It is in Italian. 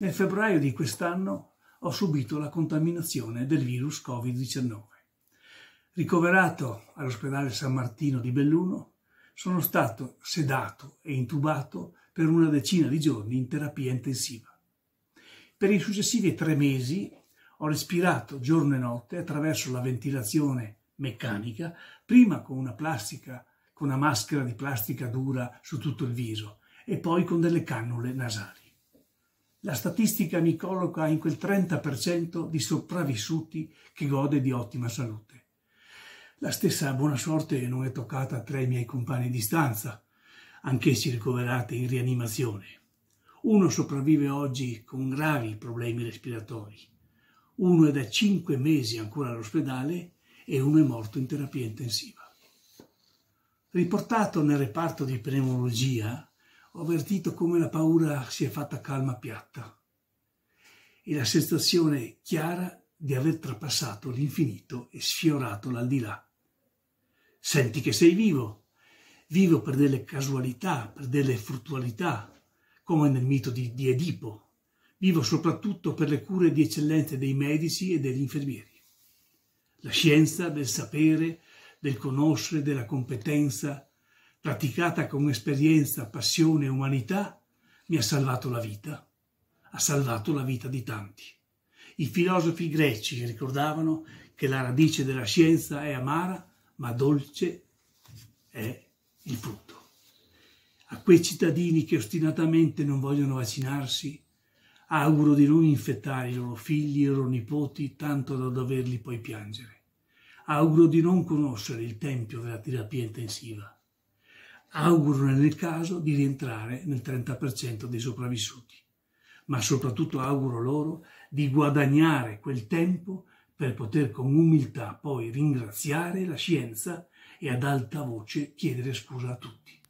Nel febbraio di quest'anno ho subito la contaminazione del virus Covid-19. Ricoverato all'ospedale San Martino di Belluno, sono stato sedato e intubato per una decina di giorni in terapia intensiva. Per i successivi tre mesi ho respirato giorno e notte attraverso la ventilazione meccanica, prima con una plastica, con una maschera di plastica dura su tutto il viso e poi con delle cannule nasali. La statistica mi colloca in quel 30% di sopravvissuti che gode di ottima salute. La stessa buona sorte non è toccata a tre miei compagni di stanza, anch'essi ricoverati in rianimazione. Uno sopravvive oggi con gravi problemi respiratori, uno è da cinque mesi ancora all'ospedale e uno è morto in terapia intensiva. Riportato nel reparto di pneumologia, ho avvertito come la paura si è fatta calma piatta e la sensazione chiara di aver trapassato l'infinito e sfiorato l'aldilà. Senti che sei vivo, vivo per delle casualità, per delle fruttualità, come nel mito di, di Edipo, vivo soprattutto per le cure di eccellenza dei medici e degli infermieri. La scienza del sapere, del conoscere, della competenza, praticata con esperienza, passione e umanità, mi ha salvato la vita, ha salvato la vita di tanti. I filosofi greci ricordavano che la radice della scienza è amara, ma dolce è il frutto. A quei cittadini che ostinatamente non vogliono vaccinarsi, auguro di non infettare i loro figli e i loro nipoti tanto da doverli poi piangere. Auguro di non conoscere il tempio della terapia intensiva augurano nel caso di rientrare nel 30% dei sopravvissuti, ma soprattutto auguro loro di guadagnare quel tempo per poter con umiltà poi ringraziare la scienza e ad alta voce chiedere scusa a tutti.